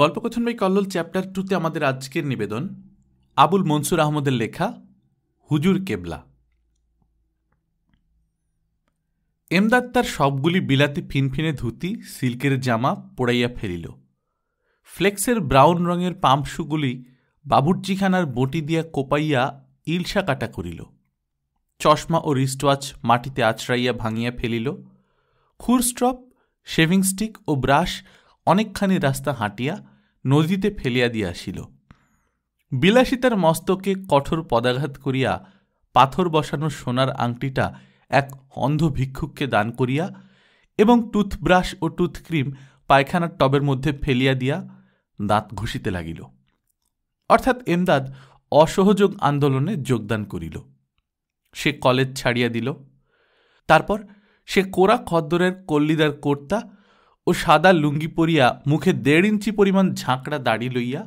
গল্পকথন by Kallol chapter টুতে আমাদের আজকের নিবেদন আবুল মনসুর আহমদের লেখা হুজুর কেবলা এমদাদ তার সবগুলি বিলাতি ফিনফিনে ধুতি সিল্কের জামা পোড়াইয়া ফেলিল ফ্লেক্সের ব্রাউন রঙের পাম্পশুগুলি বাবুর্চিখানার বটি দিয়া কোপাইয়া ইলসা কাটা করিল চশমা ও রিস্টওয়াচ মাটিতে আছড়াইয়া ভাঙিয়া ফেলিল খুরস্ট্রপ শেভিং স্টিক ও ব্রাশ অনেকখানি রাস্তা হাঁটিয়া নদীতে ফেলিয়া দিয়া আসিল বিলাসিতার মস্তকে কঠোর পদাঘাত করিয়া পাথর বসানো সোনার আংটিটা এক অন্ধ ভিক্ষুককে দান করিয়া এবং টুথব্রাশ ও টুথক্রিম পায়খানার টবের মধ্যে ফেলিয়া দিয়া দাঁত ঘষিতে লাগিল অর্থাৎ এমদাদ অসহযোগ আন্দোলনে যোগদান করিল সে কলেজ ছাড়িয়া দিল তারপর সে কোরা খদ্দরের কল্লিদার কর্তা ও সাদা লুঙ্গি পরিয়া মুখে দেড় ইঞ্চি পরিমাণ ঝাঁকড়া দাড়ি লইয়া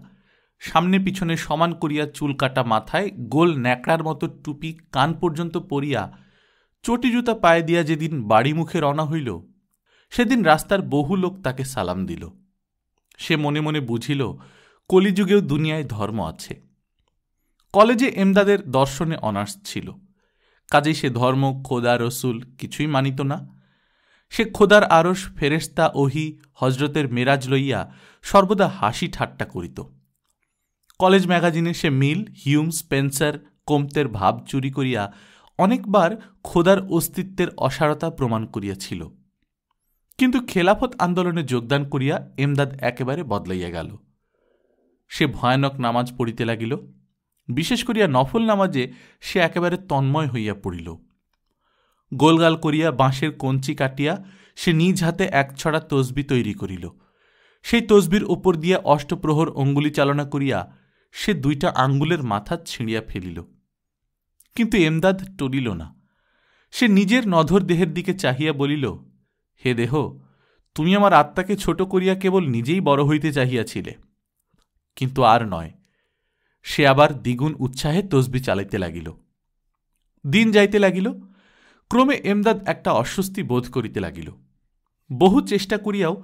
সামনে পিছনে সমান করিয়া চুল কাটা মাথায় গোল ন্যাকড়ার মতো টুপি কান পর্যন্ত পরিয়া চটি জুতা পায়ে দিয়া যেদিন বাড়ি মুখে রওনা হইল সেদিন রাস্তার বহু লোক তাকে সালাম দিল সে মনে মনে বুঝিল কলিযুগেও দুনিয়ায় ধর্ম আছে কলেজে এমদাদের দর্শনে অনার্স ছিল কাজেই সে ধর্ম খোদা রসুল কিছুই মানিত না সে খোদার আরস ফেরেস্তা ওহি হজরতের মেরাজ লইয়া সর্বদা হাসি ঠাট্টা করিত কলেজ ম্যাগাজিনে সে মিল হিউম স্পেন্সার কোমতের ভাব চুরি করিয়া অনেকবার খোদার অস্তিত্বের অসারতা প্রমাণ করিয়াছিল কিন্তু খেলাফত আন্দোলনে যোগদান করিয়া এমদাদ একেবারে বদলাইয়া গেল সে ভয়ানক নামাজ পড়িতে লাগিল বিশেষ করিয়া নফল নামাজে সে একেবারে তন্ময় হইয়া পড়িল গোলগাল করিয়া বাঁশের কঞ্চি কাটিয়া সে নিজ হাতে এক ছড়া তসবি তৈরি করিল সেই তসবির উপর দিয়া অষ্টপ্রহর অঙ্গুলি চালনা করিয়া সে দুইটা আঙ্গুলের মাথা ছিঁড়িয়া ফেলিল কিন্তু এমদাদ টলিল না সে নিজের নধর দেহের দিকে চাহিয়া বলিল হে দেহ তুমি আমার আত্মাকে ছোট করিয়া কেবল নিজেই বড় হইতে চাহিয়াছিলে কিন্তু আর নয় সে আবার দ্বিগুণ উৎসাহে তসবি চালাইতে লাগিল দিন যাইতে লাগিল ক্রমে এমদাদ একটা অস্বস্তি বোধ করিতে লাগিল বহু চেষ্টা করিয়াও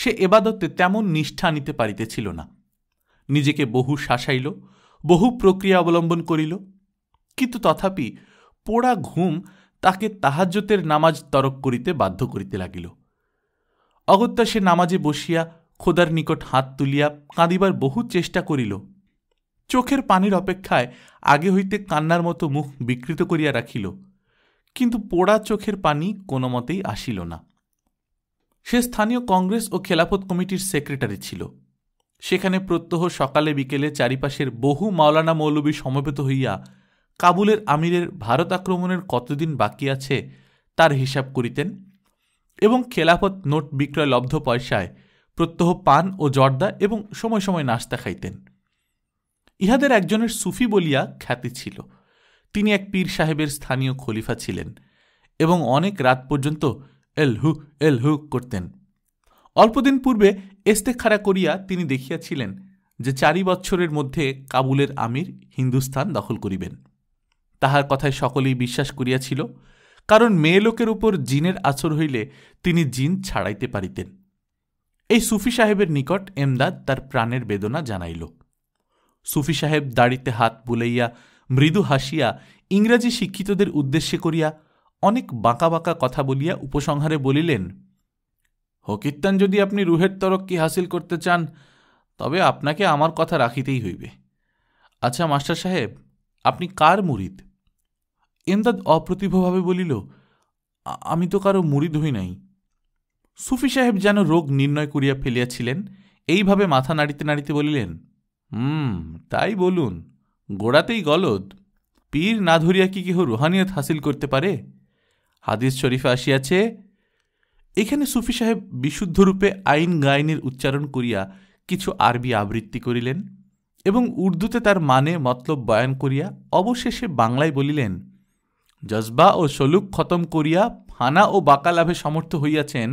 সে এবাদতে তেমন নিষ্ঠা আনিতে পারিতেছিল না নিজেকে বহু শাসাইল বহু প্রক্রিয়া অবলম্বন করিল কিন্তু তথাপি পোড়া ঘুম তাকে তাহাজ্যতের নামাজ তরক করিতে বাধ্য করিতে লাগিল অগত্যা সে নামাজে বসিয়া খোদার নিকট হাত তুলিয়া কাঁদিবার বহু চেষ্টা করিল চোখের পানির অপেক্ষায় আগে হইতে কান্নার মতো মুখ বিকৃত করিয়া রাখিল কিন্তু পোড়া চোখের পানি কোনো মতেই আসিল না সে স্থানীয় কংগ্রেস ও খেলাফত কমিটির সেক্রেটারি ছিল সেখানে প্রত্যহ সকালে বিকেলে চারিপাশের বহু মাওলানা মৌলবী সমবেত হইয়া কাবুলের আমিরের ভারত আক্রমণের কতদিন বাকি আছে তার হিসাব করিতেন এবং খেলাফত নোট বিক্রয় লব্ধ পয়সায় প্রত্যহ পান ও জর্দা এবং সময় সময় নাস্তা খাইতেন ইহাদের একজনের সুফি বলিয়া খ্যাতি ছিল তিনি এক পীর সাহেবের স্থানীয় খলিফা ছিলেন এবং অনেক রাত পর্যন্ত এল হু এল হু করতেন অল্পদিন পূর্বে খাড়া করিয়া তিনি দেখিয়াছিলেন যে চারি বৎসরের মধ্যে কাবুলের আমির হিন্দুস্থান দখল করিবেন তাহার কথায় সকলেই বিশ্বাস করিয়াছিল কারণ মেয়ে লোকের উপর জিনের আচর হইলে তিনি জিন ছাড়াইতে পারিতেন এই সুফি সাহেবের নিকট এমদাদ তার প্রাণের বেদনা জানাইল সুফি সাহেব দাড়িতে হাত বুলাইয়া মৃদু হাসিয়া ইংরাজি শিক্ষিতদের উদ্দেশ্যে করিয়া অনেক বাঁকা বাঁকা কথা বলিয়া উপসংহারে বলিলেন হকিত্তান যদি আপনি রুহের তরক্কি হাসিল করতে চান তবে আপনাকে আমার কথা রাখিতেই হইবে আচ্ছা মাস্টার সাহেব আপনি কার মুরিদ এমদাদ অপ্রতিভভাবে বলিল আমি তো কারো মুরিদ হই নাই সুফি সাহেব যেন রোগ নির্ণয় করিয়া ফেলিয়াছিলেন এইভাবে মাথা নাড়িতে নাড়িতে বলিলেন হুম তাই বলুন গোড়াতেই গলদ পীর না ধরিয়া কি কেহ রুহানিয়ত হাসিল করতে পারে হাদিস শরীফে আসিয়াছে এখানে সুফি সাহেব বিশুদ্ধরূপে আইন গাইনের উচ্চারণ করিয়া কিছু আরবি আবৃত্তি করিলেন এবং উর্দুতে তার মানে মতলব বয়ান করিয়া অবশেষে বাংলায় বলিলেন জজবা ও সলুক খতম করিয়া ফানা ও বাকা লাভে সমর্থ হইয়াছেন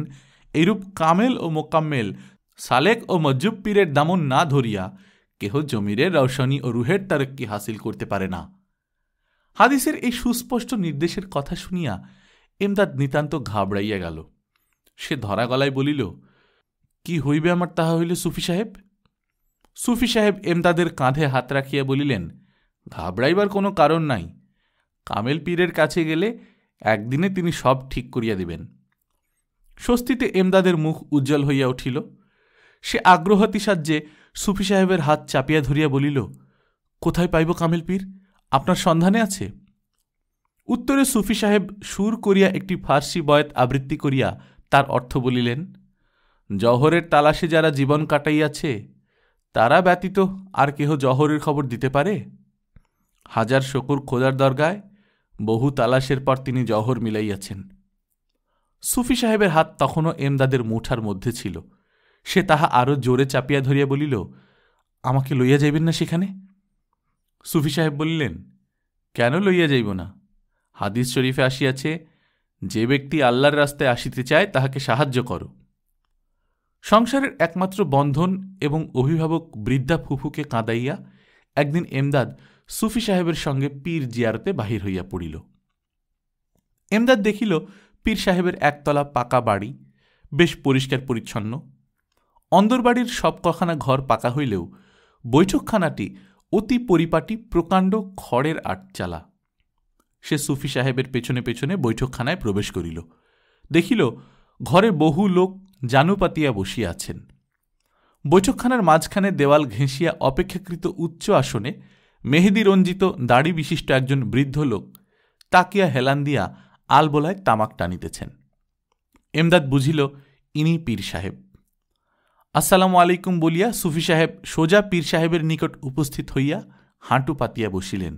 এরূপ কামেল ও মোকাম্মেল সালেক ও মজ্জুব পীরের দামন না ধরিয়া কেহ জমিরের রওশনি ও রুহের তারক্কি হাসিল করতে পারে না হাদিসের এই সুস্পষ্ট নির্দেশের কথা শুনিয়া এমদাদ নিতান্ত ঘাবড়াইয়া গেল সে ধরা গলায় বলিল কি হইবে আমার তাহা হইল সুফি সাহেব সুফি সাহেব এমদাদের কাঁধে হাত রাখিয়া বলিলেন ঘাবড়াইবার কোনো কারণ নাই কামেল পীরের কাছে গেলে একদিনে তিনি সব ঠিক করিয়া দিবেন স্বস্তিতে এমদাদের মুখ উজ্জ্বল হইয়া উঠিল সে আগ্রহাতিসাজ্যে সুফি সাহেবের হাত চাপিয়া ধরিয়া বলিল কোথায় পাইব কামিল পীর আপনার সন্ধানে আছে উত্তরে সুফি সাহেব সুর করিয়া একটি ফার্সি বয়েত আবৃত্তি করিয়া তার অর্থ বলিলেন জহরের তালাশে যারা জীবন কাটাইয়াছে তারা ব্যতীত আর কেহ জহরের খবর দিতে পারে হাজার শকুর খোদার দরগায় বহু তালাশের পর তিনি জহর মিলাইয়াছেন সুফি সাহেবের হাত তখনও এমদাদের মুঠার মধ্যে ছিল সে তাহা আরও জোরে চাপিয়া ধরিয়া বলিল আমাকে লইয়া যাইবেন না সেখানে সুফি সাহেব বলিলেন কেন লইয়া যাইব না হাদিস শরীফে আসিয়াছে যে ব্যক্তি আল্লাহর রাস্তায় আসিতে চায় তাহাকে সাহায্য করো সংসারের একমাত্র বন্ধন এবং অভিভাবক বৃদ্ধা ফুফুকে কাঁদাইয়া একদিন এমদাদ সুফি সাহেবের সঙ্গে পীর জিয়ারতে বাহির হইয়া পড়িল এমদাদ দেখিল পীর সাহেবের একতলা পাকা বাড়ি বেশ পরিষ্কার পরিচ্ছন্ন অন্দরবাড়ির সব কখানা ঘর পাকা হইলেও বৈঠকখানাটি অতি পরিপাটি প্রকাণ্ড খড়ের আটচালা সে সুফি সাহেবের পেছনে পেছনে বৈঠকখানায় প্রবেশ করিল দেখিল ঘরে বহু লোক জানুপাতিয়া বসিয়া আছেন বৈঠকখানার মাঝখানে দেওয়াল ঘেঁষিয়া অপেক্ষাকৃত উচ্চ আসনে মেহেদি রঞ্জিত দাড়ি বিশিষ্ট একজন বৃদ্ধ লোক তাকিয়া হেলান দিয়া আলবোলায় তামাক টানিতেছেন এমদাদ বুঝিল ইনি পীর সাহেব আসসালামু আলাইকুম বলিয়া সুফি সাহেব সোজা পীর সাহেবের নিকট উপস্থিত হইয়া হাঁটু পাতিয়া বসিলেন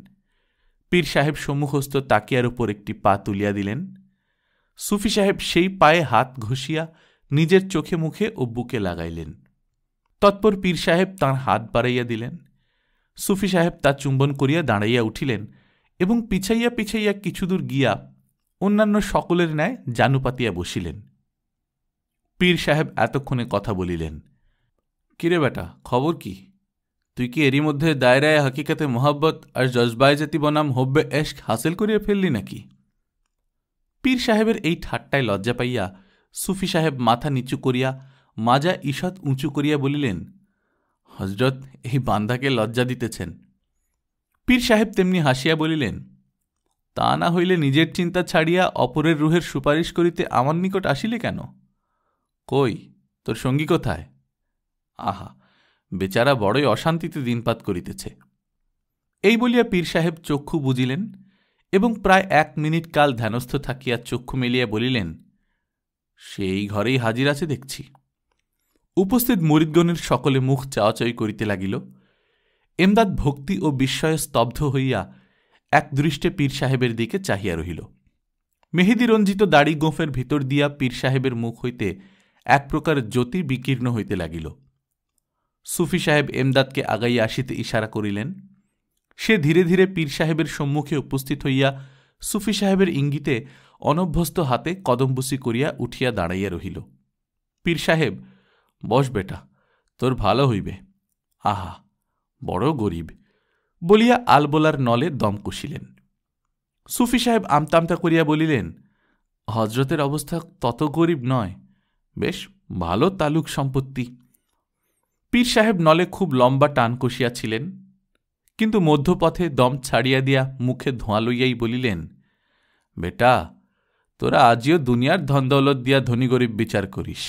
পীর সাহেব সম্মুখস্থ তাকিয়ার উপর একটি পা তুলিয়া দিলেন সুফি সাহেব সেই পায়ে হাত ঘষিয়া নিজের চোখে মুখে ও বুকে লাগাইলেন তৎপর পীর সাহেব তাঁর হাত বাড়াইয়া দিলেন সুফি সাহেব তা চুম্বন করিয়া দাঁড়াইয়া উঠিলেন এবং পিছাইয়া পিছাইয়া কিছুদূর গিয়া অন্যান্য সকলের ন্যায় জানু পাতিয়া বসিলেন পীর সাহেব এতক্ষণে কথা বলিলেন কিরে বেটা খবর কি তুই কি এরই মধ্যে দায়রায় হাকিকাতে মোহাব্বত আর জজবাই জাতি বনাম হব্বে এশক হাসিল করিয়া ফেললি নাকি পীর সাহেবের এই ঠাট্টায় লজ্জা পাইয়া সুফি সাহেব মাথা নিচু করিয়া মাজা ঈষৎ উঁচু করিয়া বলিলেন হজরত এই বান্ধাকে লজ্জা দিতেছেন পীর সাহেব তেমনি হাসিয়া বলিলেন তা না হইলে নিজের চিন্তা ছাড়িয়া অপরের রুহের সুপারিশ করিতে আমার নিকট আসিলে কেন কই তোর সঙ্গী কোথায় আহা বেচারা বড়ই অশান্তিতে দিনপাত করিতেছে এই বলিয়া পীর সাহেব চক্ষু বুঝিলেন এবং প্রায় এক মিনিট কাল ধ্যানস্থ থাকিয়া চক্ষু মেলিয়া বলিলেন সেই ঘরেই হাজির আছে দেখছি উপস্থিত মরিদগণের সকলে মুখ চাওয়াচাই করিতে লাগিল এমদাদ ভক্তি ও বিস্ময়ে স্তব্ধ হইয়া এক দৃষ্টে পীর সাহেবের দিকে চাহিয়া রহিল রঞ্জিত দাড়ি গোঁফের ভিতর দিয়া পীর সাহেবের মুখ হইতে এক প্রকার জ্যোতি বিকীর্ণ হইতে লাগিল সুফি সাহেব এমদাদকে আগাইয়া আসিতে ইশারা করিলেন সে ধীরে ধীরে পীর সাহেবের সম্মুখে উপস্থিত হইয়া সুফি সাহেবের ইঙ্গিতে অনভ্যস্ত হাতে কদম্বুসি করিয়া উঠিয়া দাঁড়াইয়া রহিল পীর সাহেব বস বেটা তোর ভালো হইবে আহা বড় গরিব বলিয়া আলবোলার নলে দম কষিলেন সুফি সাহেব আমতামতা করিয়া বলিলেন হজরতের অবস্থা তত গরিব নয় বেশ ভালো তালুক সম্পত্তি পীর সাহেব নলে খুব লম্বা টান কষিয়াছিলেন কিন্তু মধ্যপথে দম ছাড়িয়া দিয়া মুখে ধোঁয়া লইয়াই বলিলেন বেটা তোরা আজিও দুনিয়ার ধন দৌলত দিয়া ধনী গরিব বিচার করিস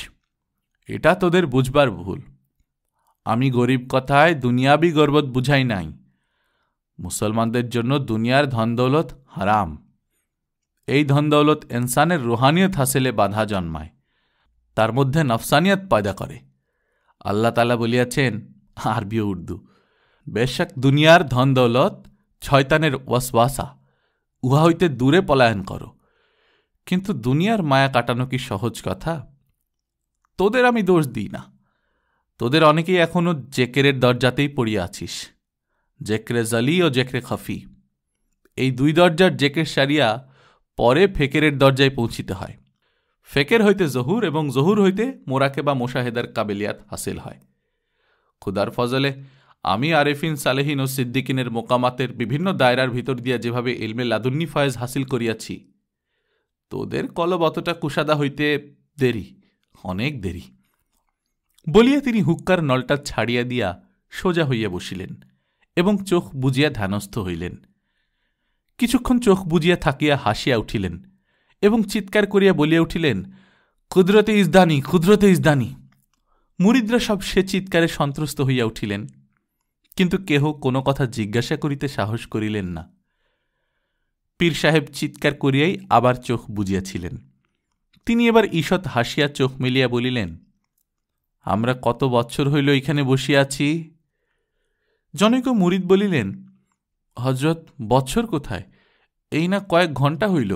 এটা তোদের বুঝবার ভুল আমি গরিব কথায় দুনিয়াবি গর্বত বুঝাই নাই মুসলমানদের জন্য দুনিয়ার ধন দৌলত হারাম এই ধন দৌলত ইনসানের রুহানিয়ত থাসেলে বাধা জন্মায় তার মধ্যে নফসানিয়াত পয়দা করে আল্লাহ তালা বলিয়াছেন আরবি উর্দু বেশাক দুনিয়ার ধন দৌলত ছয়তানের ওয়াসওয়াসা উহা হইতে দূরে পলায়ন করো কিন্তু দুনিয়ার মায়া কাটানো কি সহজ কথা তোদের আমি দোষ দিই না তোদের অনেকেই এখনও জেকেরের দরজাতেই পড়িয়া আছিস জেকরে জালি ও জেকরে খফি এই দুই দরজার জেকের সারিয়া পরে ফেকেরের দরজায় পৌঁছিতে হয় ফেকের হইতে জহুর এবং জহুর হইতে মোরাকে বা মোশাহেদার কাবিলিয়াত হাসিল হয় খুদার ফজলে আমি আরেফিন সালেহিন ও সিদ্দিকিনের মোকামাতের বিভিন্ন দায়রার ভিতর দিয়া যেভাবে ইলমে লাদুন্নি ফয়েজ হাসিল করিয়াছি তোদের কলব অতটা কুশাদা হইতে দেরি অনেক দেরি বলিয়া তিনি হুক্কার নলটা ছাড়িয়া দিয়া সোজা হইয়া বসিলেন এবং চোখ বুজিয়া ধ্যানস্থ হইলেন কিছুক্ষণ চোখ বুজিয়া থাকিয়া হাসিয়া উঠিলেন এবং চিৎকার করিয়া বলিয়া উঠিলেন ক্ষুদ্রতে ইসদানি ক্ষুদ্রতে ইসদানি মুরিদরা সব সে চিৎকারে সন্ত্রস্ত হইয়া উঠিলেন কিন্তু কেহ কোনো কথা জিজ্ঞাসা করিতে সাহস করিলেন না পীর সাহেব চিৎকার করিয়াই আবার চোখ বুঝিয়াছিলেন তিনি এবার ঈষৎ হাসিয়া চোখ মিলিয়া বলিলেন আমরা কত বছর হইল এখানে বসিয়া আছি জনৈক মুরিদ বলিলেন হজরত বছর কোথায় এই না কয়েক ঘন্টা হইল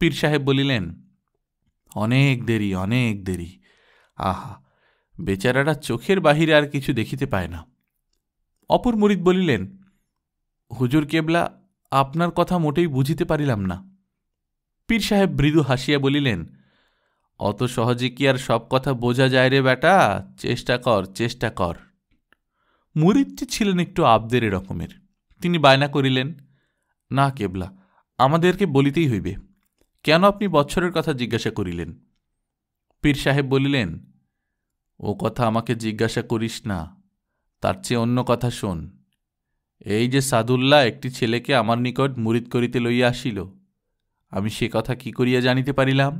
পীর সাহেব বলিলেন অনেক দেরি অনেক দেরি আহা বেচারারা চোখের বাহিরে আর কিছু দেখিতে পায় না অপর মুরিদ বলিলেন হুজুর কেবলা আপনার কথা মোটেই বুঝিতে পারিলাম না পীর সাহেব মৃদু হাসিয়া বলিলেন অত সহজে কি আর সব কথা বোঝা যায় রে বেটা চেষ্টা কর চেষ্টা কর মুরিদটি ছিলেন একটু আবদের রকমের তিনি বায়না করিলেন না কেবলা আমাদেরকে বলিতেই হইবে কেন আপনি বৎসরের কথা জিজ্ঞাসা করিলেন পীর সাহেব বলিলেন ও কথা আমাকে জিজ্ঞাসা করিস না তার চেয়ে অন্য কথা শোন এই যে সাদুল্লাহ একটি ছেলেকে আমার নিকট মুরিদ করিতে লইয়া আসিল আমি সে কথা কি করিয়া জানিতে পারিলাম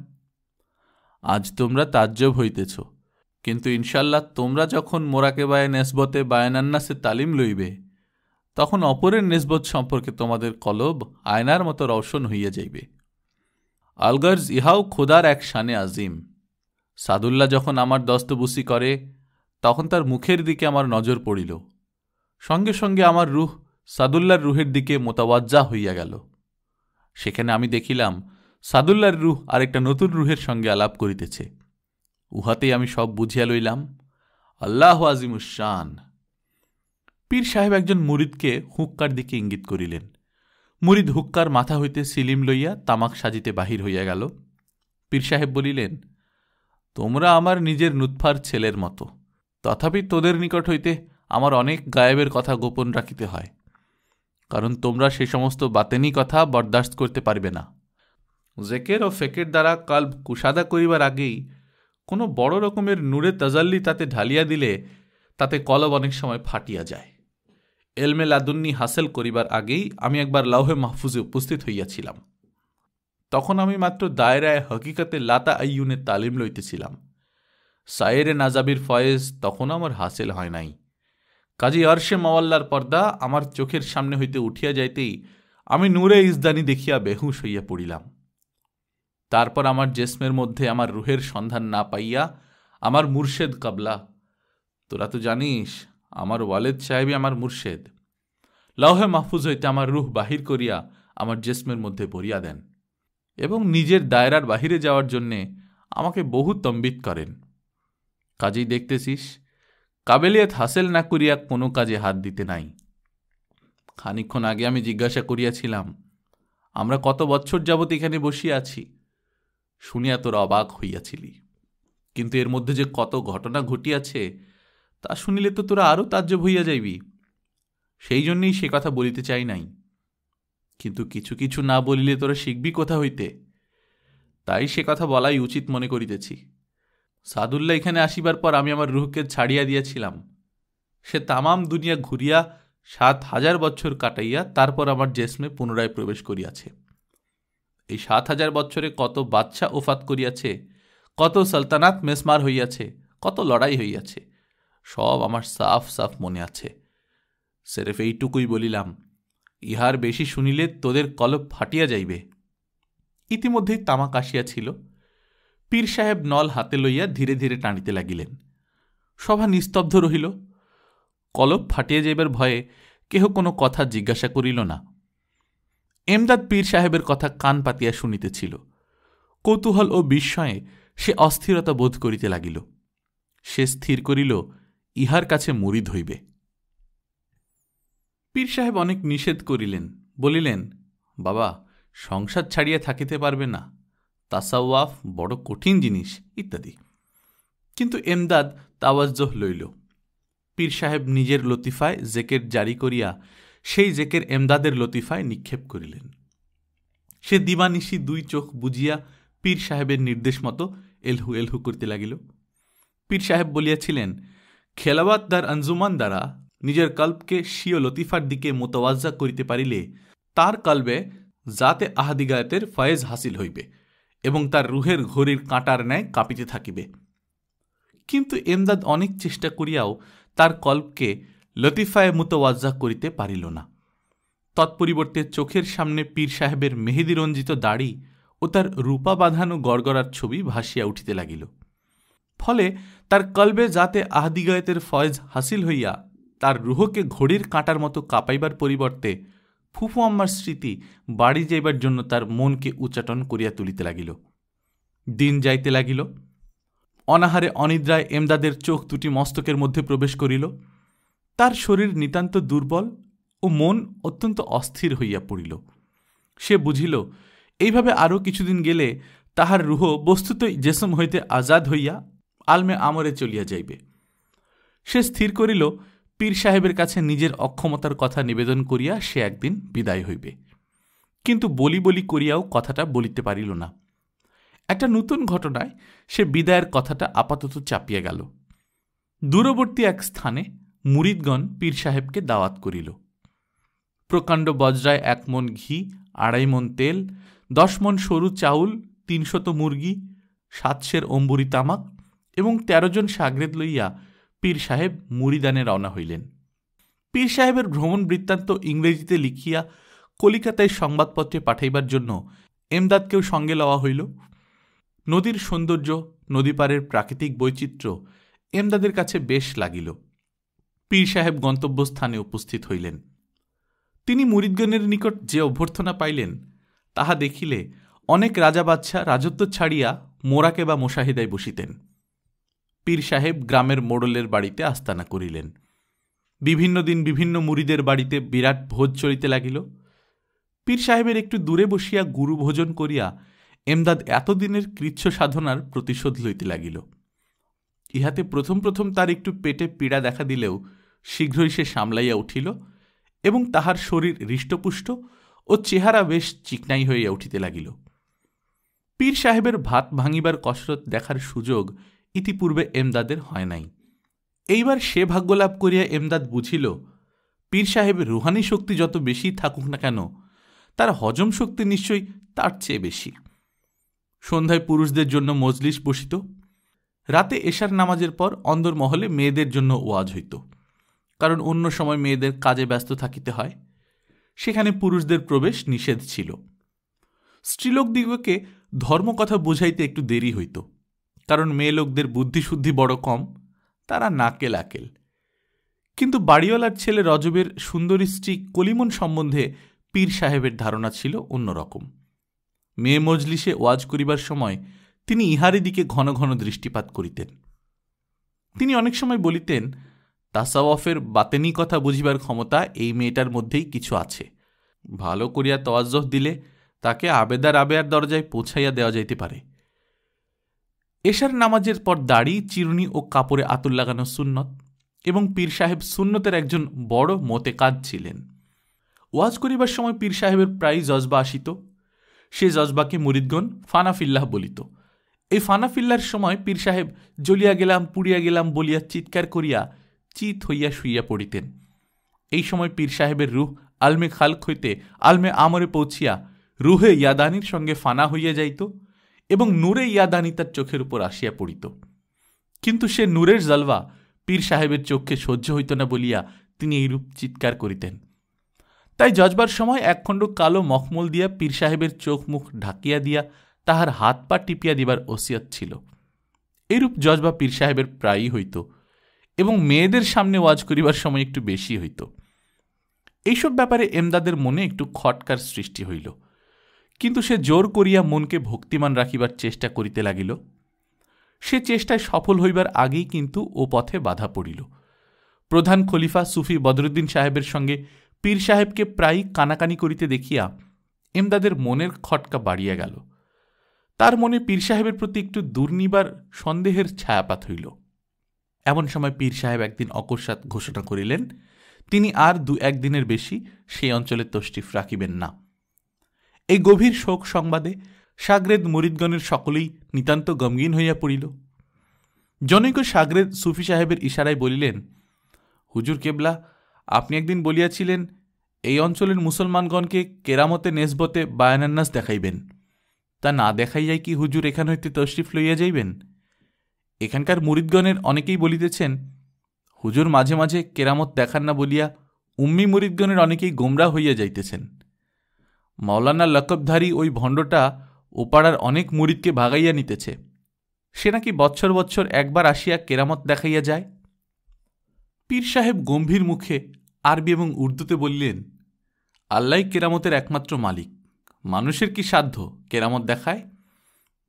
আজ তোমরা তাজ্জব হইতেছ কিন্তু ইনশাল্লাহ তোমরা যখন মোরাকে বায়ে নেসবতে বায়ানান্নাসে তালিম লইবে তখন অপরের নেসবত সম্পর্কে তোমাদের কলব আয়নার মতো রওশন হইয়া যাইবে আলগার্জ ইহাও খোদার এক শানে আজিম সাদুল্লাহ যখন আমার দস্তবুসি করে তখন তার মুখের দিকে আমার নজর পড়িল সঙ্গে সঙ্গে আমার রুহ সাদুল্লার রুহের দিকে মোতাবাজ্জা হইয়া গেল সেখানে আমি দেখিলাম সাদুল্লার রুহ আরেকটা নতুন রুহের সঙ্গে আলাপ করিতেছে উহাতেই আমি সব বুঝিয়া লইলাম আল্লাহ আজিমুসান পীর সাহেব একজন মুরিদকে হুঁক্কার দিকে ইঙ্গিত করিলেন মুরিদ হুক্কার মাথা হইতে সিলিম লইয়া তামাক সাজিতে বাহির হইয়া গেল পীর সাহেব বলিলেন তোমরা আমার নিজের নুৎফার ছেলের মতো তথাপি তোদের নিকট হইতে আমার অনেক গায়েবের কথা গোপন রাখিতে হয় কারণ তোমরা সে সমস্ত বাতেনি কথা বরদাস্ত করতে পারবে না জেকের ও ফেকের দ্বারা কাল্ব কুসাদা করিবার আগেই কোনো বড় রকমের নূরে তাজাল্লি তাতে ঢালিয়া দিলে তাতে কলব অনেক সময় ফাটিয়া যায় এলমে লাদুন্নি হাসেল করিবার আগেই আমি একবার লাউহে মাহফুজে উপস্থিত হইয়াছিলাম তখন আমি মাত্র দায়রায় হকিকতে লাতা আইয়ুনের তালিম লইতেছিলাম সায়েরে নাজাবির ফয়েজ তখনও আমার হাসেল হয় নাই কাজী অর্শে মাওয়াল্লার পর্দা আমার চোখের সামনে হইতে উঠিয়া যাইতেই আমি নূরে ইজদানি দেখিয়া বেহুশ হইয়া পড়িলাম তারপর আমার জেসমের মধ্যে আমার রুহের সন্ধান না পাইয়া আমার মুর্শেদ কাবলা তোরা তো জানিস আমার ওয়ালেদ সাহেবই আমার মুর্শেদ লহে মাহফুজ হইতে আমার রুহ বাহির করিয়া আমার জেসমের মধ্যে ভরিয়া দেন এবং নিজের দায়রার বাহিরে যাওয়ার জন্যে আমাকে বহু তম্বিত করেন কাজেই দেখতেছিস কাবেলিয়াত হাসেল না করিয়া কোনো কাজে হাত দিতে নাই খানিক্ষণ আগে আমি জিজ্ঞাসা করিয়াছিলাম আমরা কত বছর যাবৎ এখানে বসিয়া আছি শুনিয়া তোরা অবাক হইয়াছিলি কিন্তু এর মধ্যে যে কত ঘটনা ঘটিয়াছে তা শুনিলে তো তোরা আরও তাজ্য হইয়া যাইবি সেই জন্যেই সে কথা বলিতে চাই নাই কিন্তু কিছু কিছু না বলিলে তোরা শিখবি কোথা হইতে তাই সে কথা বলাই উচিত মনে করিতেছি সাদুল্লাহ এখানে আসিবার পর আমি আমার রুহকে ছাড়িয়া দিয়াছিলাম সে তামাম দুনিয়া ঘুরিয়া সাত হাজার বছর কাটাইয়া তারপর আমার জেসমে পুনরায় প্রবেশ করিয়াছে এই সাত হাজার বছরে কত বাচ্চা ওফাত করিয়াছে কত সালতানাত মেসমার হইয়াছে কত লড়াই হইয়াছে সব আমার সাফ সাফ মনে আছে সেরেফ এইটুকুই বলিলাম ইহার বেশি শুনিলে তোদের কলব ফাটিয়া যাইবে ইতিমধ্যেই তামাক আসিয়াছিল পীর সাহেব নল হাতে লইয়া ধীরে ধীরে টানিতে লাগিলেন সভা নিস্তব্ধ রহিল কলব ফাটিয়া যাইবার ভয়ে কেহ কোনো কথা জিজ্ঞাসা করিল না এমদাদ পীর সাহেবের কথা কান পাতিয়া শুনিতেছিল কৌতূহল ও বিস্ময়ে সে অস্থিরতা বোধ করিতে লাগিল সে স্থির করিল ইহার কাছে মরিদ হইবে পীর সাহেব অনেক নিষেধ করিলেন বলিলেন বাবা সংসার ছাড়িয়া থাকিতে পারবে না তাসাওয়াফ বড় কঠিন জিনিস ইত্যাদি কিন্তু এমদাদ তাওয়াজ্জহ লইল পীর সাহেব নিজের লতিফায় জেকের জারি করিয়া সেই জেকের এমদাদের লতিফায় নিক্ষেপ করিলেন সে দিবানিশি দুই চোখ বুঝিয়া পীর সাহেবের নির্দেশ মতো এলহু এলহু করতে লাগিল পীর সাহেব বলিয়াছিলেন দার আঞ্জুমান দ্বারা নিজের কল্পকে স্বীয় লতিফার দিকে মোতওয়াজা করিতে পারিলে তার কল্পে জাতে আহাদিগায়তের ফয়েজ হাসিল হইবে এবং তার রুহের ঘড়ির কাঁটার ন্যায় কাঁপিতে থাকিবে কিন্তু এমদাদ অনেক চেষ্টা করিয়াও তার কল্পকে লতিফায় মোতওয়াজ্জা করিতে পারিল না তৎপরিবর্তে চোখের সামনে পীর সাহেবের মেহেদিরঞ্জিত দাড়ি ও তার রূপা বাঁধানো গড়গড়ার ছবি ভাসিয়া উঠিতে লাগিল ফলে তার কলবে যাতে আহদিগায়তের ফয়েজ হাসিল হইয়া তার রুহকে ঘড়ির কাঁটার মতো কাঁপাইবার পরিবর্তে ফুফু আম্মার স্মৃতি বাড়ি যাইবার জন্য তার মনকে উচ্চাটন করিয়া তুলিতে লাগিল দিন যাইতে লাগিল অনাহারে অনিদ্রায় এমদাদের চোখ দুটি মস্তকের মধ্যে প্রবেশ করিল তার শরীর নিতান্ত দুর্বল ও মন অত্যন্ত অস্থির হইয়া পড়িল সে বুঝিল এইভাবে আরও কিছুদিন গেলে তাহার রুহ বস্তুতই জেসম হইতে আজাদ হইয়া আলমে আমরে চলিয়া যাইবে সে স্থির করিল পীর সাহেবের কাছে নিজের অক্ষমতার কথা নিবেদন করিয়া সে একদিন বিদায় হইবে কিন্তু বলি বলি করিয়াও কথাটা বলিতে পারিল না একটা নতুন ঘটনায় সে বিদায়ের কথাটা আপাতত চাপিয়া গেল দূরবর্তী এক স্থানে মুরিদগণ পীর সাহেবকে দাওয়াত করিল প্রকাণ্ড বজ্রায় এক মন ঘি আড়াই মন তেল দশ মন সরু চাউল তিনশত মুরগি সাতশের অম্বুরি তামাক এবং তেরো জন সাগরেদ লইয়া পীর সাহেব মুরিদানে রওনা হইলেন পীর সাহেবের ভ্রমণ বৃত্তান্ত ইংরেজিতে লিখিয়া কলিকাতায় সংবাদপত্রে পাঠাইবার জন্য এমদাদকেও সঙ্গে লওয়া হইল নদীর সৌন্দর্য নদীপাড়ের প্রাকৃতিক বৈচিত্র্য এমদাদের কাছে বেশ লাগিল পীর সাহেব গন্তব্যস্থানে উপস্থিত হইলেন তিনি মুরিদগণের নিকট যে অভ্যর্থনা পাইলেন তাহা দেখিলে অনেক রাজা বাচ্চা রাজত্ব ছাড়িয়া মোরাকে বা মোশাহিদায় বসিতেন পীর সাহেব গ্রামের মোড়লের বাড়িতে আস্তানা করিলেন বিভিন্ন দিন বিভিন্ন মুড়িদের বাড়িতে বিরাট ভোজ চলিতে লাগিল পীর সাহেবের একটু দূরে বসিয়া গুরু ভোজন করিয়া এমদাদ এতদিনের কৃচ্ছ সাধনার প্রতিশোধ লইতে লাগিল ইহাতে প্রথম প্রথম তার একটু পেটে পীড়া দেখা দিলেও শীঘ্রই সে সামলাইয়া উঠিল এবং তাহার শরীর হৃষ্টপুষ্ট ও চেহারা বেশ চিকনাই হইয়া উঠিতে লাগিল পীর সাহেবের ভাত ভাঙিবার কসরত দেখার সুযোগ ইতিপূর্বে এমদাদের হয় নাই এইবার সে ভাগ্য লাভ করিয়া এমদাদ বুঝিল পীর সাহেবের রুহানি শক্তি যত বেশি থাকুক না কেন তার হজম শক্তি নিশ্চয়ই তার চেয়ে বেশি সন্ধ্যায় পুরুষদের জন্য মজলিস বসিত রাতে এশার নামাজের পর অন্দরমহলে মেয়েদের জন্য ওয়াজ হইত কারণ অন্য সময় মেয়েদের কাজে ব্যস্ত থাকিতে হয় সেখানে পুরুষদের প্রবেশ নিষেধ ছিল স্ত্রীলোকদিগকে ধর্মকথা বুঝাইতে একটু দেরি হইত কারণ মেয়ে লোকদের বুদ্ধিশুদ্ধি বড় কম তারা নাকেল আকেল কিন্তু বাড়িওয়ালার ছেলে রজবের সুন্দরী স্ত্রী কলিমন সম্বন্ধে পীর সাহেবের ধারণা ছিল অন্যরকম মেয়ে মজলিসে ওয়াজ করিবার সময় তিনি ইহারি দিকে ঘন ঘন দৃষ্টিপাত করিতেন তিনি অনেক সময় বলিতেন তাসাওয়ফের বাতেনি কথা বুঝিবার ক্ষমতা এই মেয়েটার মধ্যেই কিছু আছে ভালো করিয়া তওয়াজ্জহ দিলে তাকে আবেদার আবেয়ার দরজায় পৌঁছাইয়া দেওয়া যাইতে পারে এশার নামাজের পর দাড়ি চিরুনি ও কাপড়ে আতুল লাগানো সুন্নত এবং পীর সাহেব সুন্নতের একজন বড় কাজ ছিলেন ওয়াজ করিবার সময় পীর সাহেবের প্রায় জজবা আসিত সে জজবাকে মুরিদগণ ফানাফিল্লাহ বলিত এই ফানাফিল্লার সময় পীর সাহেব জ্বলিয়া গেলাম পুড়িয়া গেলাম বলিয়া চিৎকার করিয়া চিত হইয়া শুইয়া পড়িতেন এই সময় পীর সাহেবের রুহ আলমে খালক হইতে আলমে আমরে পৌঁছিয়া রুহে ইয়াদানির সঙ্গে ফানা হইয়া যাইত এবং নূরে ইয়াদানি তার চোখের উপর আসিয়া পড়িত কিন্তু সে নূরের জালবা পীর সাহেবের চোখকে সহ্য হইত না বলিয়া তিনি এইরূপ চিৎকার করিতেন তাই জজবার সময় একখণ্ড কালো মখমল দিয়া পীর সাহেবের চোখ মুখ ঢাকিয়া দিয়া তাহার হাত পা টিপিয়া দিবার ওসিয়াত ছিল এরূপ জজবা পীর সাহেবের প্রায়ই হইত এবং মেয়েদের সামনে ওয়াজ করিবার সময় একটু বেশি হইত এইসব ব্যাপারে এমদাদের মনে একটু খটকার সৃষ্টি হইল কিন্তু সে জোর করিয়া মনকে ভক্তিমান রাখিবার চেষ্টা করিতে লাগিল সে চেষ্টায় সফল হইবার আগেই কিন্তু ও পথে বাধা পড়িল প্রধান খলিফা সুফি বদরুদ্দিন সাহেবের সঙ্গে পীর সাহেবকে প্রায়ই কানাকানি করিতে দেখিয়া এমদাদের মনের খটকা বাড়িয়া গেল তার মনে পীর সাহেবের প্রতি একটু দুর্নিবার সন্দেহের ছায়াপাত হইল এমন সময় পীর সাহেব একদিন অকস্মাৎ ঘোষণা করিলেন তিনি আর দু একদিনের বেশি সেই অঞ্চলে তশরিফ রাখিবেন না এই গভীর শোক সংবাদে সাগরেদ মরিদগণের সকলেই নিতান্ত গমগীন হইয়া পড়িল জনৈক সাগরেদ সুফি সাহেবের ইশারায় বলিলেন হুজুর কেবলা আপনি একদিন বলিয়াছিলেন এই অঞ্চলের মুসলমানগণকে কেরামতে নেসবতে বায়ানান্নাস দেখাইবেন তা না দেখাইয়াই কি হুজুর এখান হইতে তশরিফ লইয়া যাইবেন এখানকার মুরিদগণের অনেকেই বলিতেছেন হুজুর মাঝে মাঝে কেরামত দেখান না বলিয়া উম্মি মুরিদগণের অনেকেই গোমরা হইয়া যাইতেছেন মাওলানা লকবধারী ওই ভণ্ডটা ওপাড়ার অনেক মুরিদকে ভাগাইয়া নিতেছে সে নাকি বৎসর বৎসর একবার আসিয়া কেরামত দেখাইয়া যায় পীর সাহেব গম্ভীর মুখে আরবি এবং উর্দুতে বললেন আল্লাহ কেরামতের একমাত্র মালিক মানুষের কি সাধ্য কেরামত দেখায়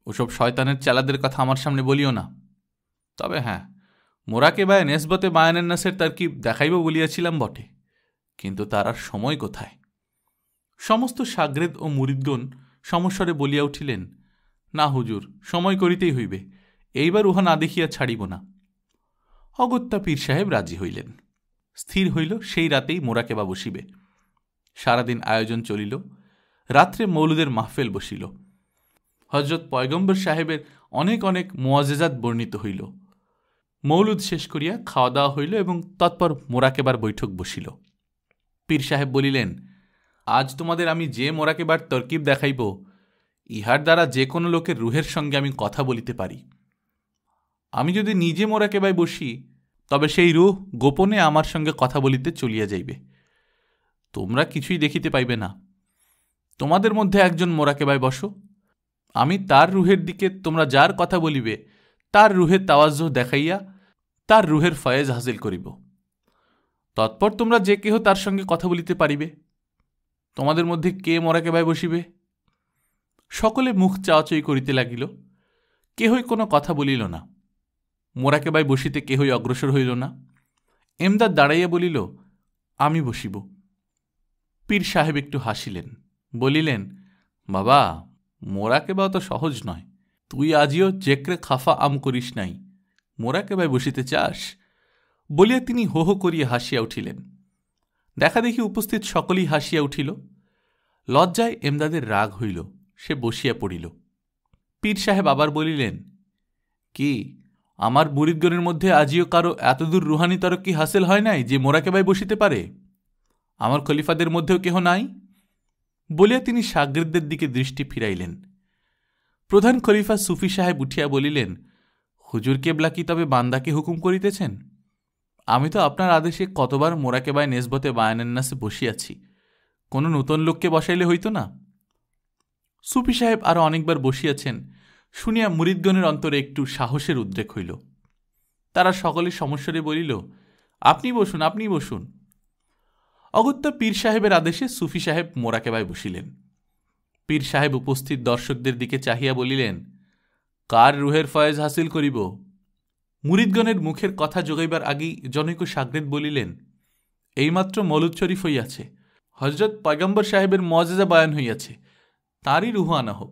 ওসব শয়তানের চালাদের কথা আমার সামনে বলিও না তবে হ্যাঁ মোরাকে বায় নেসবতে বায়ানের নাসের তার কি দেখাইব বলিয়াছিলাম বটে কিন্তু তার আর সময় কোথায় সমস্ত সাগ্রেদ ও মুরিদগণ সমস্বরে বলিয়া উঠিলেন না হুজুর সময় করিতেই হইবে এইবার উহা না দেখিয়া ছাড়িব না অগত্যা পীর সাহেব রাজি হইলেন স্থির হইল সেই রাতেই মোরাকেবা বসিবে সারাদিন আয়োজন চলিল রাত্রে মৌলুদের মাহফেল বসিল হজরত পয়গম্বর সাহেবের অনেক অনেক মোয়াজেজাত বর্ণিত হইল মৌলুদ শেষ করিয়া খাওয়া দাওয়া হইল এবং তৎপর মোরাকেবার বৈঠক বসিল পীর সাহেব বলিলেন আজ তোমাদের আমি যে মোরাকেবার তরকিব দেখাইব ইহার দ্বারা যে কোনো লোকের রুহের সঙ্গে আমি কথা বলিতে পারি আমি যদি নিজে মোরাকেবায় বসি তবে সেই রুহ গোপনে আমার সঙ্গে কথা বলিতে চলিয়া যাইবে তোমরা কিছুই দেখিতে পাইবে না তোমাদের মধ্যে একজন মোরাকেবায় বসো আমি তার রুহের দিকে তোমরা যার কথা বলিবে তার রুহের তাওয়াজ দেখাইয়া তার রুহের ফয়েজ হাসিল করিব তৎপর তোমরা যে কেহ তার সঙ্গে কথা বলিতে পারিবে তোমাদের মধ্যে কে মরাকে ভাই বসিবে সকলে মুখ চাওয়াচই করিতে লাগিল কেহই কোনো কথা বলিল না মোরাকে ভাই বসিতে কেহই অগ্রসর হইল না এমদাদ দাঁড়াইয়া বলিল আমি বসিব পীর সাহেব একটু হাসিলেন বলিলেন বাবা মোরাকে বা অত সহজ নয় তুই আজিও জেকরে খাফা আম করিস নাই মোরাকে ভাই বসিতে চাস বলিয়া তিনি হো হো করিয়া হাসিয়া উঠিলেন দেখা দেখি উপস্থিত সকলেই হাসিয়া উঠিল লজ্জায় এমদাদের রাগ হইল সে বসিয়া পড়িল পীর সাহেব আবার বলিলেন কি আমার মুরিদগণের মধ্যে আজিও কারো এতদূর রুহানি তরক্কি হাসিল হয় নাই যে ভাই বসিতে পারে আমার খলিফাদের মধ্যেও কেহ নাই বলিয়া তিনি সাগরদের দিকে দৃষ্টি ফিরাইলেন প্রধান খলিফা সুফি সাহেব উঠিয়া বলিলেন হুজুর কেবলা কি তবে বান্দাকে হুকুম করিতেছেন আমি তো আপনার আদেশে কতবার মোরাকেবায় নেসবতে বায়ানান্নাসে বসিয়াছি কোনো নূতন লোককে বসাইলে হইত না সুফি সাহেব আরও অনেকবার বসিয়াছেন শুনিয়া মুরিদগণের অন্তরে একটু সাহসের উদ্রেক হইল তারা সকলে সমস্যরে বলিল আপনি বসুন আপনি বসুন অগত্যা পীর সাহেবের আদেশে সুফি সাহেব মোরাকেবায় বসিলেন পীর সাহেব উপস্থিত দর্শকদের দিকে চাহিয়া বলিলেন কার রুহের ফয়েজ হাসিল করিব মুরিদগণের মুখের কথা যোগাইবার আগেই জনৈক সাগরেদ বলিলেন এইমাত্র মৌলুদ শরীফ হইয়াছে হজরত পয়গম্বর সাহেবের মজেজা বায়ান হইয়াছে তারই রুহু আনা হোক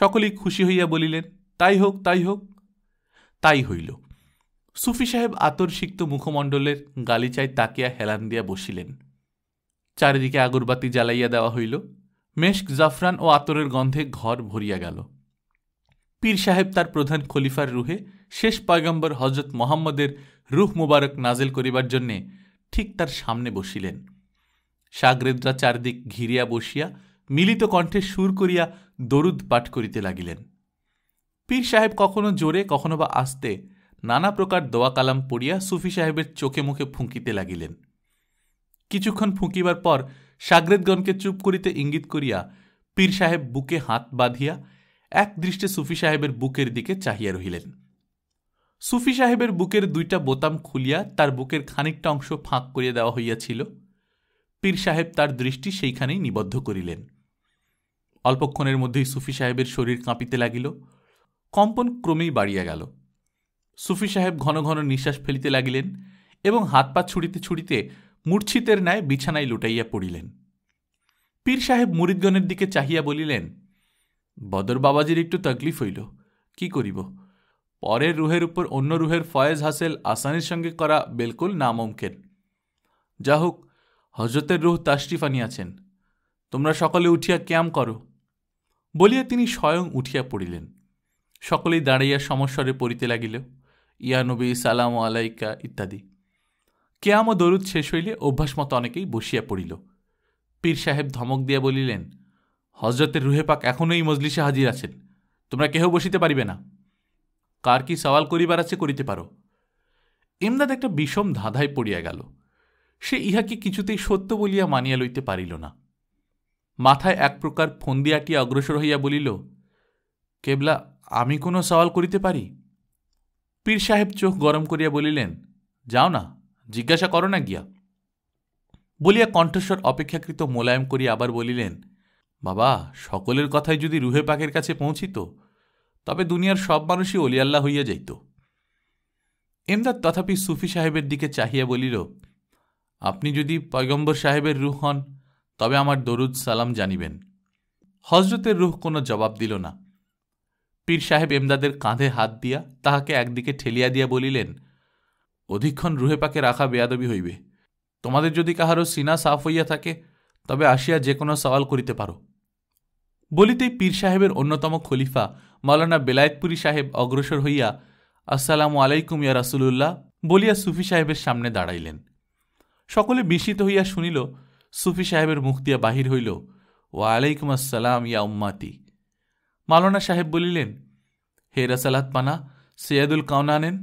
সকলেই খুশি হইয়া বলিলেন তাই হোক তাই হোক তাই হইল সুফি সাহেব আতর্ষিক্ত মুখমণ্ডলের গালিচায় তাকিয়া হেলান দিয়া বসিলেন চারিদিকে আগরবাতি জ্বালাইয়া দেওয়া হইল মেশক জাফরান ও আতরের গন্ধে ঘর ভরিয়া গেল পীর সাহেব তার প্রধান খলিফার রুহে শেষ পয়গম্বর হজরত মোহাম্মদের রুহ মুবারক নাজেল করিবার জন্যে ঠিক তার সামনে বসিলেন সাগরেদরা চারদিক ঘিরিয়া বসিয়া মিলিত কণ্ঠে সুর করিয়া দরুদ পাঠ করিতে লাগিলেন পীর সাহেব কখনো জোরে কখনো বা আস্তে নানা প্রকার দোয়া কালাম পড়িয়া সুফি সাহেবের চোখে মুখে ফুঁকিতে লাগিলেন কিছুক্ষণ ফুঁকিবার পর সাগরেদগণকে চুপ করিতে ইঙ্গিত করিয়া পীর সাহেব বুকে হাত বাঁধিয়া এক দৃষ্টে সুফি সাহেবের বুকের দিকে চাহিয়া রহিলেন সুফি সাহেবের বুকের দুইটা বোতাম খুলিয়া তার বুকের খানিকটা অংশ ফাঁক করিয়া দেওয়া হইয়াছিল পীর সাহেব তার দৃষ্টি সেইখানেই নিবদ্ধ করিলেন অল্পক্ষণের মধ্যেই সুফি সাহেবের শরীর কাঁপিতে লাগিল কম্পন ক্রমেই বাড়িয়া গেল সুফি সাহেব ঘন ঘন নিঃশ্বাস ফেলিতে লাগিলেন এবং হাত পা ছুড়িতে ছুড়িতে মূর্ছিতের ন্যায় বিছানায় লুটাইয়া পড়িলেন পীর সাহেব মুরিদগণের দিকে চাহিয়া বলিলেন বদর বাবাজির একটু তকলিফ হইল কি করিব পরের রুহের উপর অন্য রুহের ফয়েজ হাসেল আসানির সঙ্গে করা বিলকুল নামঙ্কের যা হোক হজরতের রুহ তাশরিফ আনিয়াছেন তোমরা সকলে উঠিয়া ক্যাম করো বলিয়া তিনি স্বয়ং উঠিয়া পড়িলেন সকলেই দাঁড়াইয়া সমস্বরে পড়িতে লাগিল ইয়ানবী সালাম আলাইকা ইত্যাদি কেয়াম ও দরুদ শেষ হইলে অভ্যাসমত অনেকেই বসিয়া পড়িল পীর সাহেব ধমক দিয়া বলিলেন হজরতের রুহে পাক এখনও এই মজলিসে হাজির আছেন তোমরা কেহ বসিতে পারিবে না কার কি সওয়াল করিবার আছে করিতে পারো ইমদাদ একটা বিষম ধাঁধায় পড়িয়া গেল সে ইহাকে কিছুতেই সত্য বলিয়া মানিয়া লইতে পারিল না মাথায় এক প্রকার ফন্দিয়াটিয়া অগ্রসর হইয়া বলিল কেবলা আমি কোনো সওয়াল করিতে পারি পীর সাহেব চোখ গরম করিয়া বলিলেন যাও না জিজ্ঞাসা করো না গিয়া বলিয়া কণ্ঠস্বর অপেক্ষাকৃত মোলায়েম করিয়া আবার বলিলেন বাবা সকলের কথাই যদি রুহে পাকের কাছে পৌঁছিত তবে দুনিয়ার সব মানুষই অলিয়াল্লাহ হইয়া যাইত এমদাদ তথাপি সুফি সাহেবের দিকে চাহিয়া বলিল আপনি যদি পয়গম্বর সাহেবের রুহ হন তবে আমার দরুদ সালাম জানিবেন হজরতের রুহ কোনো জবাব দিল না পীর সাহেব এমদাদের কাঁধে হাত দিয়া তাহাকে একদিকে ঠেলিয়া দিয়া বলিলেন অধিকক্ষণ রুহে পাকে রাখা বেয়াদবি হইবে তোমাদের যদি কাহারও সিনা সাফ হইয়া থাকে তবে আসিয়া যে কোনো সওয়াল করিতে পারো বলিতেই পীর সাহেবের অন্যতম খলিফা মালানা বেলায়েতপুরী সাহেব অগ্রসর হইয়া আসসালামু আলাইকুম ইয়া রাসুলুল্লাহ বলিয়া সুফি সাহেবের সামনে দাঁড়াইলেন সকলে বিস্মিত হইয়া শুনিল সুফি সাহেবের মুখ দিয়া বাহির হইল ওয়ালাইকুম আসসালাম ইয়া উম্মাতি মালানা সাহেব বলিলেন হে রাসালাত পানা সৈয়াদুল কাউনানেন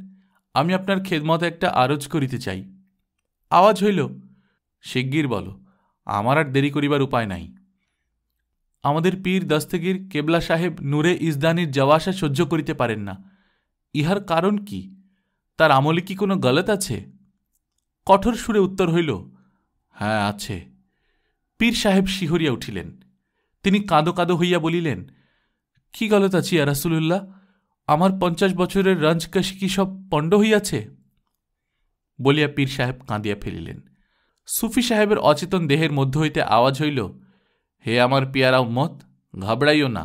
আমি আপনার খেদমত একটা আরজ করিতে চাই আওয়াজ হইল শিগগির বলো আমার আর দেরি করিবার উপায় নাই আমাদের পীর দস্তগীর কেবলা সাহেব নূরে ইসদানির আসা সহ্য করিতে পারেন না ইহার কারণ কি তার আমলে কি কোনো গলত আছে কঠোর সুরে উত্তর হইল হ্যাঁ আছে পীর সাহেব শিহরিয়া উঠিলেন তিনি কাঁদো কাঁদো হইয়া বলিলেন কি গলত আছি রাসুলুল্লাহ আমার পঞ্চাশ বছরের রঞ্জকাশি কি সব পণ্ড হইয়াছে বলিয়া পীর সাহেব কাঁদিয়া ফেলিলেন সুফি সাহেবের অচেতন দেহের মধ্য হইতে আওয়াজ হইল হে আমার পিয়ারা উম্মত ঘাবড়াইও না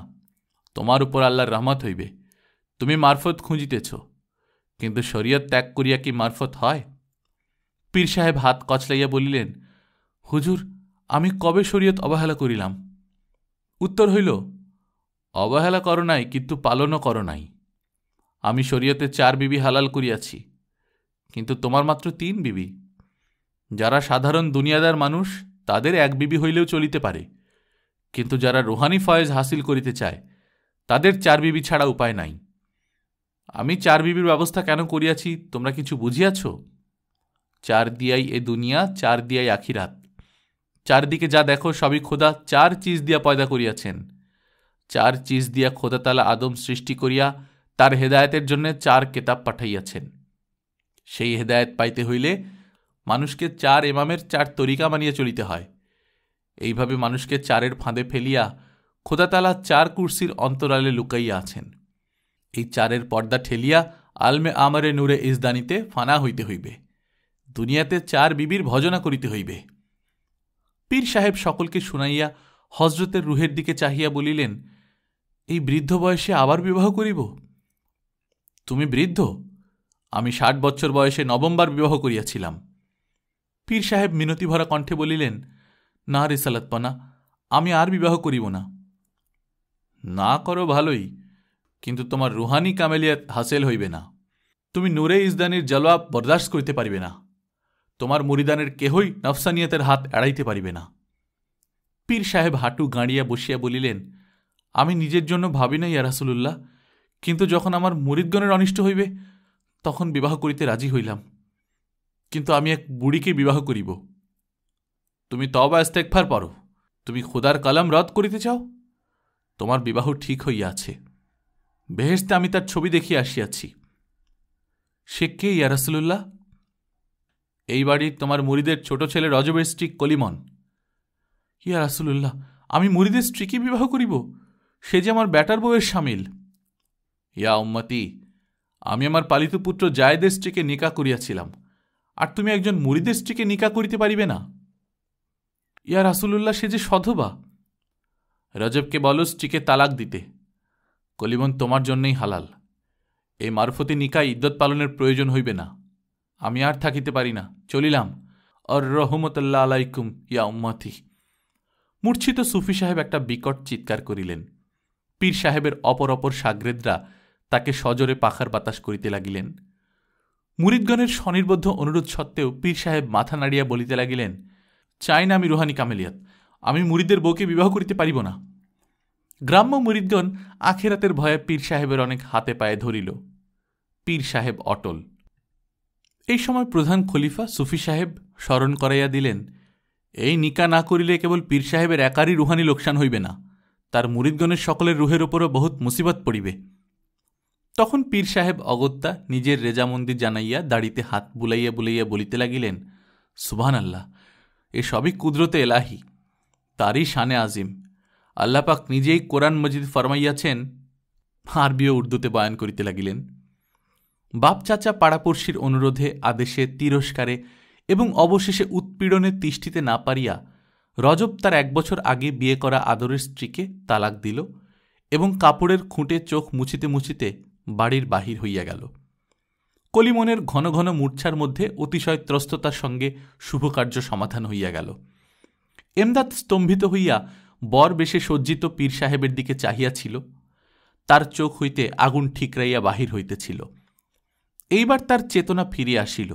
তোমার উপর আল্লাহর রহমত হইবে তুমি মারফত খুঁজিতেছ কিন্তু শরীয়ত ত্যাগ করিয়া কি মারফত হয় পীর সাহেব হাত কচলাইয়া বলিলেন হুজুর আমি কবে শরীয়ত অবহেলা করিলাম উত্তর হইল অবহেলা করো নাই কিন্তু পালনও করো নাই আমি শরীয়তে চার বিবি হালাল করিয়াছি কিন্তু তোমার মাত্র তিন বিবি যারা সাধারণ দুনিয়াদার মানুষ তাদের এক বিবি হইলেও চলিতে পারে কিন্তু যারা রোহানি ফয়েজ হাসিল করিতে চায় তাদের চার বিবি ছাড়া উপায় নাই আমি চার বিবির ব্যবস্থা কেন করিয়াছি তোমরা কিছু বুঝিয়াছ চার দিয়াই এ দুনিয়া চার দিয়াই আখিরাত চারদিকে যা দেখো সবই খোদা চার চিজ দিয়া পয়দা করিয়াছেন চার চিজ দিয়া খোদা তালা আদম সৃষ্টি করিয়া তার হেদায়তের জন্য চার কেতাব পাঠাইয়াছেন সেই হেদায়ত পাইতে হইলে মানুষকে চার এমামের চার তরিকা মানিয়ে চলিতে হয় এইভাবে মানুষকে চারের ফাঁদে ফেলিয়া খোদাতালা চার কুর্সির অন্তরালে লুকাইয়া আছেন এই চারের পর্দা ঠেলিয়া আলমে আমারে নূরে ইসদানিতে ফানা হইতে হইবে দুনিয়াতে চার বিবির ভজনা করিতে হইবে পীর সাহেব সকলকে শুনাইয়া হজরতের রুহের দিকে চাহিয়া বলিলেন এই বৃদ্ধ বয়সে আবার বিবাহ করিব তুমি বৃদ্ধ আমি ষাট বছর বয়সে নবমবার বিবাহ করিয়াছিলাম পীর সাহেব ভরা কণ্ঠে বলিলেন না রে সালাতপনা আমি আর বিবাহ করিব না না করো ভালোই কিন্তু তোমার রুহানি কামেলিয়াত হাসেল হইবে না তুমি নূরে ইসদানির জলোয়া বরদাস্ত করিতে পারিবে না তোমার মুরিদানের কেহই নফসানিয়াতের হাত এড়াইতে পারিবে না পীর সাহেব হাঁটু গাঁড়িয়া বসিয়া বলিলেন আমি নিজের জন্য ভাবি না ইয়ারাসুল্লাহ কিন্তু যখন আমার মুরিদগণের অনিষ্ট হইবে তখন বিবাহ করিতে রাজি হইলাম কিন্তু আমি এক বুড়িকে বিবাহ করিব তুমি তবা ইস্তেকফার পড়ো তুমি খুদার কলম রদ করিতে চাও তোমার বিবাহ ঠিক হইয়াছে বেহেস্তে আমি তার ছবি দেখিয়া আসিয়াছি সে কে ইয়ারাসুল্লাহ এই বাড়ির তোমার মুরিদের ছোট ছেলে রজবের স্ত্রী কলিমন ইয়া রাসুল্লাহ আমি মুরিদের স্ত্রীকে বিবাহ করিব সে যে আমার ব্যাটার বউয়ের সামিল ইয়া উম্মতি আমি আমার পালিত পুত্র জায়দের স্ত্রীকে নিকা করিয়াছিলাম আর তুমি একজন মুরিদের স্ত্রীকে নিকা করিতে পারিবে না ইয়া রাসুলুল্লাহ সে যে সধবা রজবকে বলো স্ত্রীকে তালাক দিতে কলিবন তোমার জন্যই হালাল এই মারফতি নিকায় ইদ্যত পালনের প্রয়োজন হইবে না আমি আর থাকিতে পারি না চলিলাম অর রহমতাল্লা আলাইকুম ইয়া উম্মাথি মূর্ছিত সুফি সাহেব একটা বিকট চিৎকার করিলেন পীর সাহেবের অপর অপর সাগ্রেদরা তাকে সজরে পাখার বাতাস করিতে লাগিলেন মুরিদগণের স্বনির্বদ্ধ অনুরোধ সত্ত্বেও পীর সাহেব মাথা নাড়িয়া বলিতে লাগিলেন চাই না আমি রুহানি কামেলিয়াত আমি মুরিদের বউকে বিবাহ করিতে পারিব না গ্রাম্য মুরিদগণ আখেরাতের ভয়ে পীর সাহেবের অনেক হাতে পায়ে ধরিল পীর সাহেব অটল এই সময় প্রধান খলিফা সুফি সাহেব স্মরণ করাইয়া দিলেন এই নিকা না করিলে কেবল পীর সাহেবের একারই রুহানি লোকসান হইবে না তার মুরিদগণের সকলের রুহের ওপরও বহুত মুসিবত পড়িবে তখন পীর সাহেব অগত্যা নিজের রেজামন্দির জানাইয়া দাড়িতে হাত বুলাইয়া বুলাইয়া বলিতে লাগিলেন সুবহান আল্লাহ এ সবই কুদরতে এলাহি তারই শানে আজিম আল্লাপাক নিজেই কোরআন মজিদ ফরমাইয়াছেন আরবিও উর্দুতে বয়ান করিতে লাগিলেন বাপ চাচা পাড়াপড়শির অনুরোধে আদেশে তিরস্কারে এবং অবশেষে উৎপীড়নে তিষ্ঠিতে না পারিয়া রজব তার এক বছর আগে বিয়ে করা আদরের স্ত্রীকে তালাক দিল এবং কাপড়ের খুঁটে চোখ মুছিতে মুছিতে বাড়ির বাহির হইয়া গেল কলিমনের ঘন ঘন মূর্ছার মধ্যে অতিশয় ত্রস্ততার সঙ্গে শুভকার্য সমাধান হইয়া গেল এমদাদ স্তম্ভিত হইয়া বর বেশে সজ্জিত পীর সাহেবের দিকে চাহিয়াছিল তার চোখ হইতে আগুন ঠিকরাইয়া বাহির হইতেছিল এইবার তার চেতনা ফিরিয়া আসিল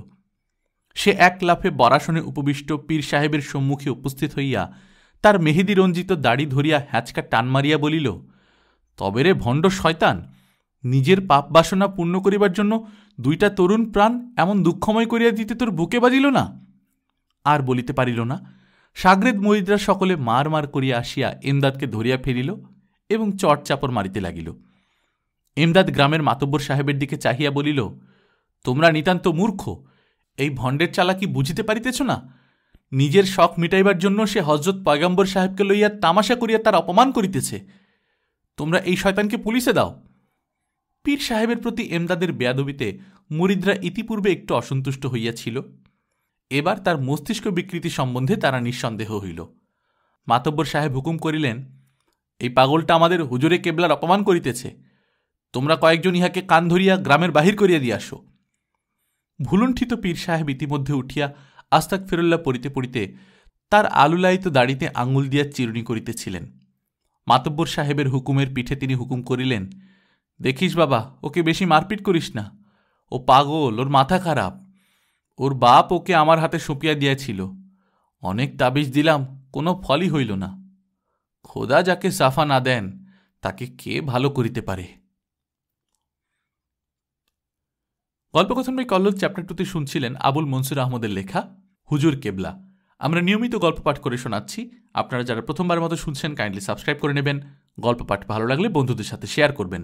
সে এক লাফে বরাসনে উপবিষ্ট পীর সাহেবের সম্মুখে উপস্থিত হইয়া তার মেহেদি রঞ্জিত দাড়ি ধরিয়া হ্যাঁচকা টান মারিয়া বলিল তবে রে ভণ্ড শয়তান নিজের পাপ বাসনা পূর্ণ করিবার জন্য দুইটা তরুণ প্রাণ এমন দুঃখময় করিয়া দিতে তোর বুকে বাজিল না আর বলিতে পারিল না সাগরেদ মরিদরা সকলে মার মার করিয়া আসিয়া এমদাদকে ধরিয়া ফেলিল এবং চট চাপর মারিতে লাগিল এমদাদ গ্রামের মাতব্বর সাহেবের দিকে চাহিয়া বলিল তোমরা নিতান্ত মূর্খ এই ভণ্ডের চালাকি বুঝিতে পারিতেছ না নিজের শখ মিটাইবার জন্য সে হজরত পয়গম্বর সাহেবকে লইয়া তামাশা করিয়া তার অপমান করিতেছে তোমরা এই শয়তানকে পুলিশে দাও পীর সাহেবের প্রতি এমদাদের বেয়াদবিতে মুরিদরা ইতিপূর্বে একটু অসন্তুষ্ট হইয়াছিল এবার তার মস্তিষ্ক বিকৃতি সম্বন্ধে তারা নিঃসন্দেহ হইল মাতব্বর সাহেব হুকুম করিলেন এই পাগলটা আমাদের হুজুরে কেবলার অপমান করিতেছে তোমরা কয়েকজন ইহাকে কান ধরিয়া গ্রামের বাহির করিয়া দিয়ে আসো ভুলুণ্ঠিত পীর সাহেব ইতিমধ্যে উঠিয়া আস্তাক ফিরুল্লা পড়িতে পড়িতে তার আলুলায়িত দাড়িতে আঙুল দিয়া চিরুনি করিতেছিলেন মাতব্বর সাহেবের হুকুমের পিঠে তিনি হুকুম করিলেন দেখিস বাবা ওকে বেশি মারপিট করিস না ও পাগল ওর মাথা খারাপ ওর বাপ ওকে আমার হাতে সঁপিয়া দিয়াছিল অনেক তাবিজ দিলাম কোনো ফলই হইল না খোদা যাকে সাফা না দেন তাকে কে ভালো করিতে পারে ভাই কল্লোল চ্যাপ্টার টুতে শুনছিলেন আবুল মনসুর আহমদের লেখা হুজুর কেবলা আমরা নিয়মিত গল্প পাঠ করে শোনাচ্ছি আপনারা যারা প্রথমবারের মতো শুনছেন কাইন্ডলি সাবস্ক্রাইব করে নেবেন গল্প পাঠ ভালো লাগলে বন্ধুদের সাথে শেয়ার করবেন